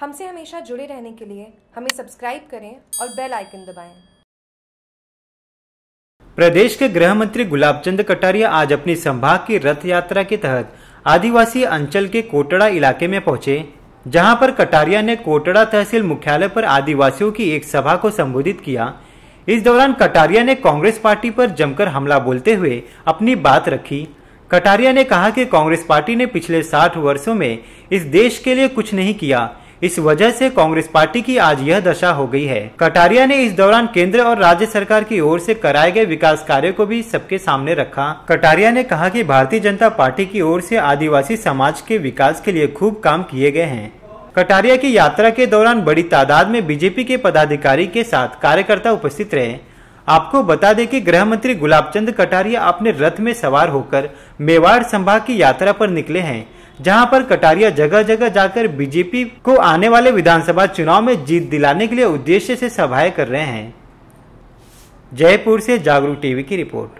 हमसे हमेशा जुड़े रहने के लिए हमें सब्सक्राइब करें और बेल आइकन दबाएं। प्रदेश के गृह मंत्री गुलाब चंद कटारिया आज अपनी संभाग की रथ यात्रा के तहत आदिवासी अंचल के कोटड़ा इलाके में पहुंचे जहां पर कटारिया ने कोटड़ा तहसील मुख्यालय पर आदिवासियों की एक सभा को संबोधित किया इस दौरान कटारिया ने कांग्रेस पार्टी पर जमकर हमला बोलते हुए अपनी बात रखी कटारिया ने कहा कि कांग्रेस पार्टी ने पिछले 60 वर्षों में इस देश के लिए कुछ नहीं किया इस वजह से कांग्रेस पार्टी की आज यह दशा हो गई है कटारिया ने इस दौरान केंद्र और राज्य सरकार की ओर से कराए गए विकास कार्यो को भी सबके सामने रखा कटारिया ने कहा कि भारतीय जनता पार्टी की ओर से आदिवासी समाज के विकास के लिए खूब काम किए गए हैं कटारिया की यात्रा के दौरान बड़ी तादाद में बीजेपी के पदाधिकारी के साथ कार्यकर्ता उपस्थित रहे आपको बता दें कि गृह मंत्री गुलाब चंद कटारिया अपने रथ में सवार होकर मेवाड़ संभाग की यात्रा पर निकले हैं जहां पर कटारिया जगह जगह जाकर बीजेपी को आने वाले विधानसभा चुनाव में जीत दिलाने के लिए उद्देश्य से सभाएं कर रहे हैं जयपुर से जागरूक टीवी की रिपोर्ट